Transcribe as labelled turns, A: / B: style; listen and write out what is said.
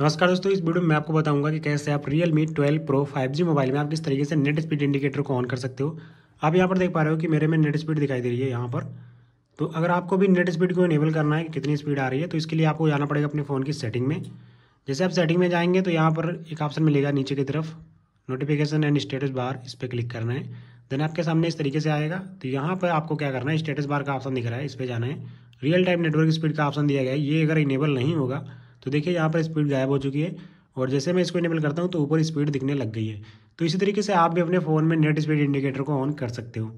A: नमस्कार दोस्तों इस वीडियो में आपको बताऊंगा कि कैसे आप Realme twelve pro G mobile में आप किस तरीके से नेट स्पीड इंडिकेटर को ऑन कर सकते हो आप यहाँ पर देख पा रहे हो कि मेरे में नेट स्पीड दिखाई दे रही है यहाँ पर तो अगर आपको भी नेट स्पीड को इनेबल करना है कि कितनी स्पीड आ रही है तो इसके लिए आपको जाना पड़ेगा अपने फ़ोन की सेटिंग में जैसे आप सेटिंग में जाएंगे तो यहाँ पर एक ऑप्शन मिलेगा नीचे की तरफ नोटिफिकेशन एंड स्टेटस बार इस पर क्लिक करना है देन आपके सामने इस तरीके से आएगा तो यहाँ पर आपको क्या करना है स्टेटस बार का ऑप्शन दिख रहा है इस पर जाना है रियल टाइम नेटवर्क स्पीड का ऑप्शन दिया गया है ये अगर इनेबल नहीं होगा तो देखिए यहाँ पर स्पीड गायब हो चुकी है और जैसे मैं इसको इनेबल करता हूँ तो ऊपर स्पीड दिखने लग गई है तो इसी तरीके से आप भी अपने फ़ोन में नेट स्पीड इंडिकेटर को ऑन कर सकते हो